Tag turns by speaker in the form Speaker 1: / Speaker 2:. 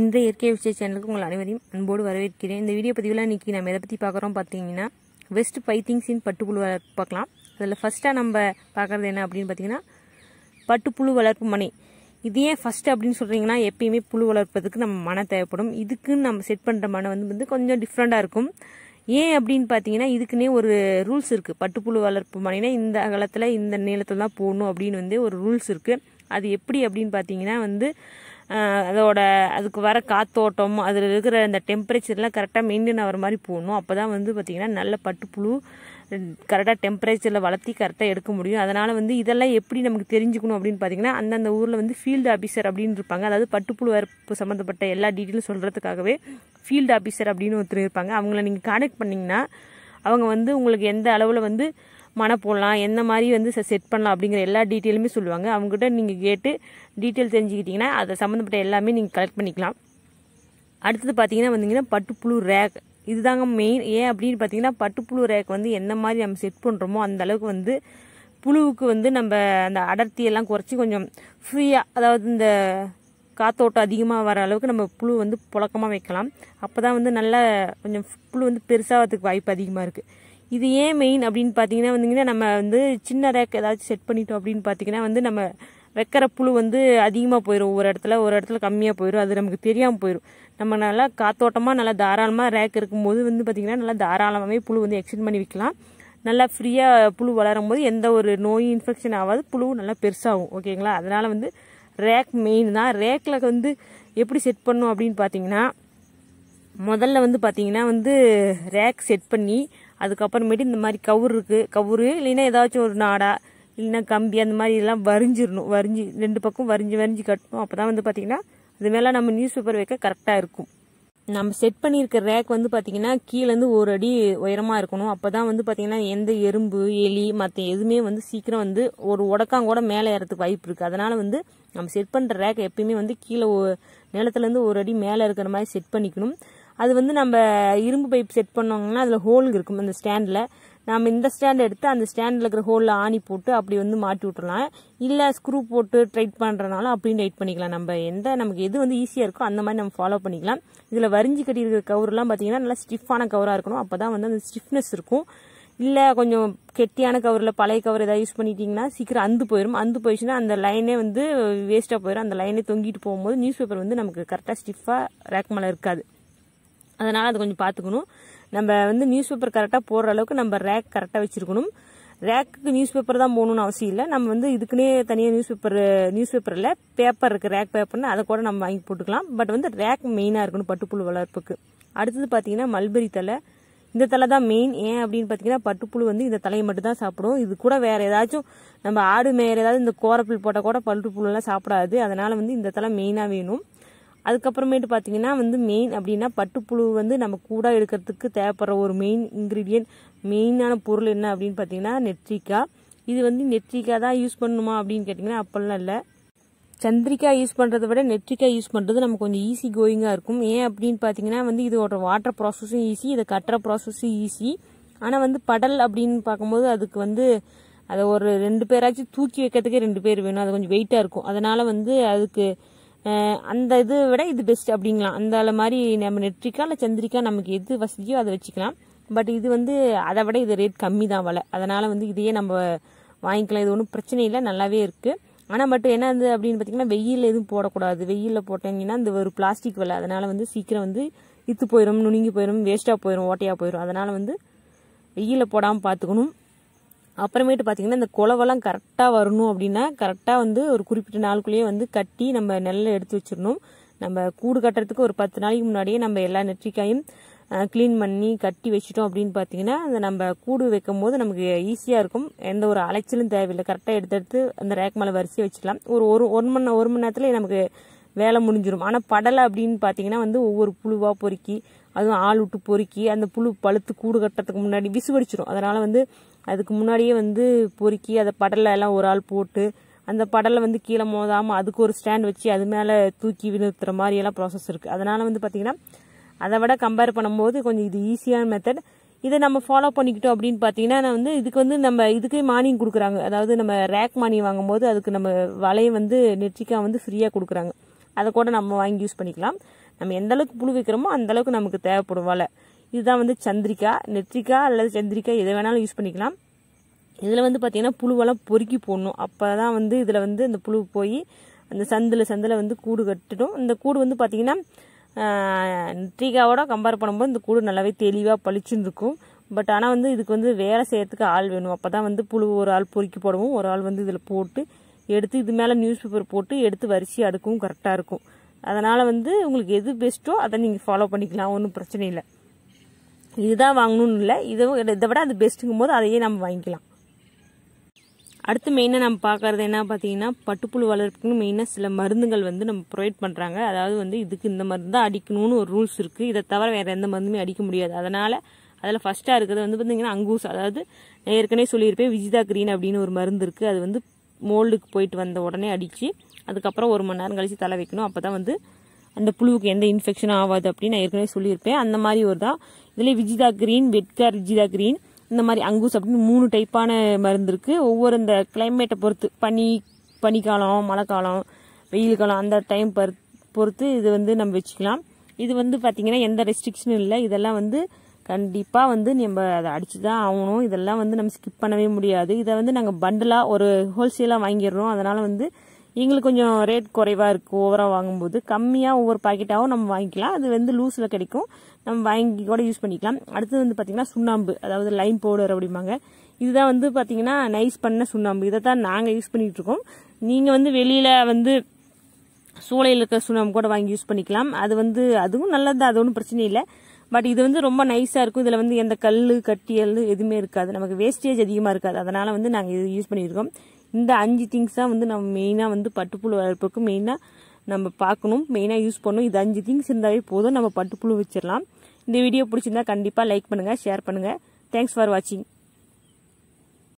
Speaker 1: இந்த இயற்கை விஷய சேனலுக்கு உங்கள் அனைவரையும் அன்போடு வரவேற்கிறேன் இந்த வீடியோ பதிவில் இன்றைக்கி நம்ம எதை பற்றி பார்க்குறோம் பார்த்தீங்கன்னா வெஸ்ட் பைத்திங்ஸின் பட்டுப்புழு வளர்ப்பு பார்க்கலாம் அதில் ஃபஸ்ட்டாக நம்ம பார்க்குறது என்ன அப்படின்னு பார்த்தீங்கன்னா பட்டுப்புழு வளர்ப்பு மனை இது ஏன் ஃபஸ்ட்டு அப்படின்னு சொல்கிறீங்கன்னா எப்பயுமே புழு வளர்ப்பதுக்கு நம்ம மனை தேவைப்படும் இதுக்குன்னு நம்ம செட் பண்ணுற மனை வந்து வந்து கொஞ்சம் டிஃப்ரெண்ட்டாக இருக்கும் ஏன் அப்படின்னு பார்த்தீங்கன்னா இதுக்குன்னே ஒரு ரூல்ஸ் இருக்குது பட்டுப்புழு வளர்ப்பு மனைனா இந்த காலத்தில் இந்த நீளத்தில் தான் போடணும் அப்படின்னு வந்து ஒரு ரூல்ஸ் இருக்குது அது எப்படி அப்படின்னு பார்த்தீங்கன்னா வந்து அதோட அதுக்கு வர காத்தோட்டம் அதில் இருக்கிற அந்த டெம்பரேச்சர்லாம் கரெக்டாக மெயின்டைன் ஆகிற மாதிரி போகணும் அப்போ தான் வந்து பார்த்திங்கன்னா நல்ல பட்டுப்புழு கரெக்டாக டெம்பரேச்சரில் வளர்த்தி கரெக்டாக எடுக்க முடியும் அதனால் வந்து இதெல்லாம் எப்படி நமக்கு தெரிஞ்சுக்கணும் அப்படின்னு பார்த்தீங்கன்னா அந்தந்த ஊரில் வந்து ஃபீல்டு ஆஃபீஸர் அப்படின்னு இருப்பாங்க அதாவது பட்டுப்புழு வரப்பு சம்மந்தப்பட்ட எல்லா டீட்டெயிலும் சொல்கிறதுக்காகவே ஃபீல்டு ஆஃபீஸர் அப்படின்னு ஒருத்தர் இருப்பாங்க அவங்கள நீங்கள் கான்டெக்ட் பண்ணிங்கன்னா அவங்க வந்து உங்களுக்கு எந்த அளவில் வந்து மனை போடலாம் எந்த மாதிரி வந்து செட் பண்ணலாம் அப்படிங்கிற எல்லா டீட்டெயிலுமே சொல்லுவாங்க அவங்ககிட்ட நீங்கள் கேட்டு டீட்டெயில் தெரிஞ்சுக்கிட்டிங்கன்னா அதை சம்மந்தப்பட்ட எல்லாமே நீங்கள் கலெக்ட் பண்ணிக்கலாம் அடுத்தது பார்த்தீங்கன்னா வந்தீங்கன்னா பட்டுப்புழு ரேக் இதுதாங்க மெயின் ஏன் அப்படின்னு பார்த்தீங்கன்னா பட்டுப்புழு ரேக் வந்து எந்த மாதிரி நம்ம செட் பண்ணுறோமோ அந்த அளவுக்கு வந்து புழுவுக்கு வந்து நம்ம அந்த அடர்த்தியெல்லாம் குறைச்சி கொஞ்சம் ஃப்ரீயாக அதாவது இந்த காத்தோட்டம் அதிகமாக வர அளவுக்கு நம்ம புழு வந்து புழக்கமாக வைக்கலாம் அப்போ தான் வந்து நல்லா கொஞ்சம் புழு வந்து பெருசாகிறதுக்கு வாய்ப்பு அதிகமாக இருக்குது இது ஏன் மெயின் அப்படின்னு பார்த்தீங்கன்னா வந்துங்கன்னா நம்ம வந்து சின்ன ரேக் ஏதாச்சும் செட் பண்ணிட்டோம் அப்படின்னு பார்த்தீங்கன்னா வந்து நம்ம வைக்கிற புழு வந்து அதிகமாக போயிடும் ஒரு இடத்துல ஒரு இடத்துல கம்மியாக போயிடும் அது நமக்கு தெரியாமல் போயிடும் நம்ம நல்லா காத்தோட்டமாக நல்லா தாராளமாக ரேக் இருக்கும்போது வந்து பார்த்திங்கன்னா நல்லா தாராளமாகவே புழு வந்து எக்ஸ்டெண்ட் பண்ணி வைக்கலாம் நல்லா ஃப்ரீயாக புழு வளரும் போது எந்த ஒரு நோய் இன்ஃபெக்ஷன் ஆகாது புழு நல்லா பெருசாகும் ஓகேங்களா அதனால் வந்து ரேக் மெயின் தான் ரேக்கில் வந்து எப்படி செட் பண்ணும் அப்படின்னு பார்த்தீங்கன்னா முதல்ல வந்து பார்த்தீங்கன்னா வந்து ரேக் செட் பண்ணி அதுக்கப்புறமேட்டு இந்த மாதிரி கவுர் இருக்குது கவுரு இல்லைன்னா ஏதாச்சும் ஒரு நாடா இல்லைன்னா கம்பி அந்த மாதிரி இதெல்லாம் வரிஞ்சிடணும் வரிஞ்சு ரெண்டு பக்கம் வரிஞ்சு வரிஞ்சு கட்டணும் அப்போ தான் வந்து பார்த்திங்கன்னா அது மேலே நம்ம நியூஸ் பேப்பர் வைக்க கரெக்டாக இருக்கும் நம்ம செட் பண்ணியிருக்க ரேக் வந்து பார்த்திங்கன்னா கீழேருந்து ஒரு அடி உயரமாக இருக்கணும் அப்போ தான் வந்து பார்த்திங்கன்னா எந்த எறும்பு எலி மற்ற எதுவுமே வந்து சீக்கிரம் வந்து ஒரு உடக்காங்கூட மேலே ஏறதுக்கு வாய்ப்பு இருக்குது அதனால் வந்து நம்ம செட் பண்ணுற ரேக் எப்பயுமே வந்து கீழே நிலத்துலேருந்து ஒரு அடி மேலே இருக்கிற மாதிரி செட் பண்ணிக்கணும் அது வந்து நம்ம இரும்பு பைப் செட் பண்ணோங்கன்னா அதில் ஹோல் இருக்கும் அந்த ஸ்டாண்டில் நம்ம இந்த ஸ்டாண்ட் எடுத்து அந்த ஸ்டாண்டில் இருக்கிற ஹோலில் ஆணி போட்டு அப்படி வந்து மாட்டி விட்டுறலாம் இல்லை ஸ்க்ரூ போட்டு ட்ரைட் பண்ணுறதுனாலும் அப்படின்னு டைட் பண்ணிக்கலாம் நம்ம எந்த நமக்கு எது வந்து ஈஸியாக இருக்கோ அந்த மாதிரி நம்ம ஃபாலோ பண்ணிக்கலாம் இதில் வரிஞ்சு கட்டியிருக்கிற கவர்லாம் பார்த்தீங்கன்னா நல்லா ஸ்டிஃபான கவராக இருக்கணும் அப்போ தான் வந்து அந்த ஸ்டிஃப்னஸ் இருக்கும் இல்லை கொஞ்சம் கெட்டியான கவரில் பழைய கவர் ஏதாவது யூஸ் பண்ணிட்டீங்கன்னா சீக்கிரம் அந்து போயிடும் அந்து போயிடுச்சுன்னா அந்த லைனே வந்து வேஸ்ட்டாக போயிடும் அந்த லைனே தொங்கிட்டு போகும்போது நியூஸ் பேப்பர் வந்து நமக்கு கரெக்டாக ஸ்டிஃபாக ரேக் மேலே இருக்காது அதனால் அது கொஞ்சம் பார்த்துக்கணும் நம்ம வந்து நியூஸ் பேப்பர் கரெக்டாக போடுற அளவுக்கு நம்ம ரேக் கரெக்டாக வச்சுருக்கணும் ரேக்குக்கு நியூஸ் பேப்பர் தான் போகணும்னு அவசியம் இல்லை நம்ம வந்து இதுக்குன்னே தனியாக நியூஸ் பேப்பர் நியூஸ் பேப்பரில் பேப்பர் இருக்குது ரேக் பேப்பர்னு அதை கூட நம்ம வாங்கி போட்டுக்கலாம் பட் வந்து ரேக் மெயினாக இருக்கணும் பட்டுப்புழு வளர்ப்புக்கு அடுத்தது பார்த்தீங்கன்னா மல்பெரி தலை இந்த தலை தான் மெயின் ஏன் அப்படின்னு பார்த்தீங்கன்னா பட்டுப்புழு வந்து இந்த தலையை மட்டும் தான் சாப்பிடும் இது கூட வேற ஏதாச்சும் நம்ம ஆடு மேயர் ஏதாவது இந்த கோரப்பில் போட்டால் கூட பட்டுப்புழுலாம் சாப்பிடாது அதனால வந்து இந்த தலை மெயினாக வேணும் அதுக்கப்புறமேட்டு பார்த்தீங்கன்னா வந்து மெயின் அப்படின்னா பட்டுப்புழு வந்து நம்ம கூட எடுக்கிறதுக்கு தேவைப்படுற ஒரு மெயின் இன்க்ரீடியன்ட் மெயினான பொருள் என்ன அப்படின்னு பார்த்தீங்கன்னா நெற்றிக்காய் இது வந்து நெற்றிக்காய் தான் யூஸ் பண்ணணுமா அப்படின்னு கேட்டிங்கன்னா அப்போல்லாம் இல்லை சந்திரிக்கா யூஸ் பண்ணுறதை விட நெற்றிக்காய் யூஸ் பண்ணுறது நம்ம கொஞ்சம் ஈஸி கோயிங்காக இருக்கும் ஏன் அப்படின்னு பார்த்தீங்கன்னா வந்து இதோட வாட்டர் ப்ராசஸும் ஈஸி இதை கட்டுற ப்ராசஸும் ஈஸி ஆனால் வந்து படல் அப்படின்னு பார்க்கும்போது அதுக்கு வந்து அதை ஒரு ரெண்டு பேராச்சும் தூக்கி வைக்கிறதுக்கே ரெண்டு பேர் வேணும் அது கொஞ்சம் வெயிட்டாக இருக்கும் அதனால் வந்து அதுக்கு அந்த இது விட இது பெஸ்ட் அப்படிங்களாம் அந்த மாதிரி நம்ம நெற்றிக்கா இல்லை சந்திரிக்கா நமக்கு எது வசதியோ அதை வச்சுக்கலாம் பட் இது வந்து அதை விட இது ரேட் கம்மி தான் வலை அதனால் வந்து இதையே நம்ம வாங்கிக்கலாம் இது ஒன்றும் பிரச்சனை இல்லை நல்லாவே இருக்குது ஆனால் பட் என்ன வந்து அப்படின்னு பார்த்தீங்கன்னா வெயில் எதுவும் போடக்கூடாது வெயிலில் போட்டீங்கன்னா இந்த ஒரு பிளாஸ்டிக் வலை அதனால் வந்து சீக்கிரம் வந்து இத்து போயிடும் நுணுங்கி போயிடும் வேஸ்ட்டாக போயிடும் ஓட்டையாக போயிடும் அதனால் வந்து வெயிலில் போடாமல் பார்த்துக்கணும் அப்புறமேட்டு பார்த்தீங்கன்னா இந்த குளவெல்லாம் கரெக்டாக வரணும் அப்படின்னா கரெக்டாக வந்து ஒரு குறிப்பிட்ட நாளுக்குள்ளேயே வந்து கட்டி நம்ம நெல்லை எடுத்து வச்சிடணும் நம்ம கூடு கட்டுறதுக்கு ஒரு பத்து நாளைக்கு முன்னாடியே நம்ம எல்லா நெற்றிக்காயும் க்ளீன் பண்ணி கட்டி வச்சிட்டோம் அப்படின்னு பார்த்தீங்கன்னா அந்த நம்ம கூடு வைக்கும் போது நமக்கு ஈஸியாக இருக்கும் எந்த ஒரு அலைச்சலும் தேவையில்லை கரெக்டாக எடுத்து எடுத்து அந்த ரேக் மேலே வரிசையை வச்சுக்கலாம் ஒரு ஒரு ஒரு மணி ஒரு மணி நேரத்தில் நமக்கு வேலை முடிஞ்சிடும் ஆனால் படலை அப்படின்னு பார்த்தீங்கன்னா வந்து ஒவ்வொரு புழுவாக பொறுக்கி அதுவும் ஆள் விட்டு பொறுக்கி அந்த புழு பழுத்து கூடு கட்டுறதுக்கு முன்னாடி விசுவடிச்சிடும் அதனால் வந்து அதுக்கு முன்னாடியே வந்து பொறுக்கி அதை படலை எல்லாம் ஒரு ஆள் போட்டு அந்த படலை வந்து கீழே மோதாமல் அதுக்கு ஒரு ஸ்டாண்ட் வச்சு அது மேலே தூக்கி விழுத்துற மாதிரி எல்லாம் ப்ராசஸ் இருக்குது அதனால் வந்து பார்த்திங்கன்னா அதை விட கம்பேர் பண்ணும்போது கொஞ்சம் இது ஈஸியான மெத்தட் இதை நம்ம ஃபாலோ பண்ணிக்கிட்டோம் அப்படின்னு பார்த்தீங்கன்னா நான் வந்து இதுக்கு வந்து நம்ம இதுக்கே மானியம் கொடுக்குறாங்க அதாவது நம்ம ரேக் மானியம் வாங்கும்போது அதுக்கு நம்ம வலையை வந்து நெற்றிக்காய் வந்து ஃப்ரீயாக கொடுக்குறாங்க அதை கூட நம்ம வாங்கி யூஸ் பண்ணிக்கலாம் நம்ம எந்த அளவுக்கு புழு வைக்கிறோமோ அந்தளவுக்கு நமக்கு தேவைப்படும் வலை இதுதான் வந்து சந்திரிக்கா நெத்திரிக்கா அல்லது சந்திரிக்கா எதை வேணாலும் யூஸ் பண்ணிக்கலாம் இதில் வந்து பார்த்திங்கன்னா புழுவெல்லாம் பொறுக்கி போடணும் அப்போ தான் வந்து இதில் வந்து அந்த புழு போய் அந்த சந்தில் சந்தில் வந்து கூடு கட்டிடும் இந்த கூடு வந்து பார்த்தீங்கன்னா நெற்றிக்காவோட கம்பேர் பண்ணும்போது இந்த கூடு நல்லாவே தெளிவாக பளிச்சுன்னு இருக்கும் பட் ஆனால் வந்து இதுக்கு வந்து வேலை செய்யறதுக்கு ஆள் வேணும் அப்போ தான் வந்து புழு ஒரு ஆள் பொறுக்கி போடவும் ஒரு ஆள் வந்து இதில் போட்டு எடுத்து இது மேலே நியூஸ் பேப்பர் போட்டு எடுத்து வரிசை அடுக்கவும் கரெக்டாக இருக்கும் அதனால் வந்து உங்களுக்கு எது பெஸ்ட்டோ அதை நீங்கள் ஃபாலோ பண்ணிக்கலாம் ஒன்றும் பிரச்சனை இல்லை இதுதான் வாங்கணும்னு இல்லை இதை இதை விட அது பெஸ்ட்டுங்கும் போது அதையே நம்ம வாங்கிக்கலாம் அடுத்து மெயினாக நம்ம பார்க்குறது என்ன பார்த்தீங்கன்னா பட்டுப்புழு வளர்ப்புக்குன்னு மெயினாக சில மருந்துகள் வந்து நம்ம ப்ரொவைட் பண்ணுறாங்க அதாவது வந்து இதுக்கு இந்த மருந்து தான் அடிக்கணும்னு ஒரு ரூல்ஸ் இருக்குது இதை தவிர வேறு எந்த மருந்துமே அடிக்க முடியாது அதனால் அதில் ஃபஸ்ட்டாக இருக்கிறது வந்து பார்த்திங்கன்னா அங்கூஸ் அதாவது நான் ஏற்கனவே சொல்லியிருப்பேன் விஜிதா கிரீன் அப்படின்னு ஒரு மருந்து இருக்குது அது வந்து மோல்டுக்கு போயிட்டு வந்த உடனே அடித்து அதுக்கப்புறம் ஒரு மணி நேரம் கழித்து தலை வைக்கணும் அப்போ தான் வந்து அந்த புழுவுக்கு எந்த இன்ஃபெக்ஷனும் ஆகாது அப்படின்னு நான் ஏற்கனவே சொல்லியிருப்பேன் அந்த மாதிரி ஒரு தான் இதில் விஜிதா கிரீன் வெட்கார் விஜிதா கிரீன் இந்த மாதிரி அங்கூஸ் அப்படின்னு மூணு டைப்பான மருந்து இருக்குது ஒவ்வொரு இந்த கிளைமேட்டை பொறுத்து பனி பனிக்காலம் மழை காலம் வெயில் காலம் அந்த டைம் பொறுத்து இது வந்து நம்ம வச்சுக்கலாம் இது வந்து பார்த்திங்கன்னா எந்த ரெஸ்ட்ரிக்ஷனும் இல்லை இதெல்லாம் வந்து கண்டிப்பாக வந்து நம்ம அதை அடித்து தான் ஆகணும் இதெல்லாம் வந்து நம்ம ஸ்கிப் பண்ணவே முடியாது இதை வந்து நாங்கள் பண்டலாக ஒரு ஹோல்சேலாக வாங்கிடுறோம் அதனால் வந்து எங்களுக்கு கொஞ்சம் ரேட் குறைவாக இருக்குது ஓவராக வாங்கும்போது கம்மியாக ஒவ்வொரு பாக்கெட்டாகவும் நம்ம வாங்கிக்கலாம் அது வந்து லூஸில் கிடைக்கும் நம்ம வாங்கி கூட யூஸ் பண்ணிக்கலாம் அடுத்தது வந்து பார்த்திங்கன்னா சுண்ணாம்பு அதாவது லைம் பவுடர் அப்படிம்பாங்க இதுதான் வந்து பார்த்திங்கன்னா நைஸ் பண்ண சுண்ணாம்பு இதை தான் நாங்கள் யூஸ் பண்ணிகிட்ருக்கோம் நீங்கள் வந்து வெளியில் வந்து சூளையில் இருக்கிற சுண்ணாம்பு கூட வாங்கி யூஸ் பண்ணிக்கலாம் அது வந்து அதுவும் நல்லது அது ஒன்றும் பிரச்சனை இல்லை பட் இது வந்து ரொம்ப நைஸாக இருக்கும் இதில் வந்து எந்த கல் கட்டியல் எதுவுமே இருக்காது நமக்கு வேஸ்டேஜ் அதிகமாக இருக்காது அதனால் வந்து நாங்கள் இது யூஸ் பண்ணியிருக்கோம் இந்த அஞ்சு திங்ஸ் தான் வந்து நம்ம மெயினாக வந்து பட்டுப்புழு வளர்ப்புக்கு மெயினாக நம்ம பார்க்கணும் மெயினாக யூஸ் பண்ணணும் இது அஞ்சு திங்ஸ் இருந்தாலே போதும் நம்ம பட்டுப்புழு வச்சிடலாம் இந்த வீடியோ பிடிச்சிருந்தா கண்டிப்பாக லைக் பண்ணுங்கள் ஷேர் பண்ணுங்கள் தேங்க்ஸ் ஃபார் வாட்சிங்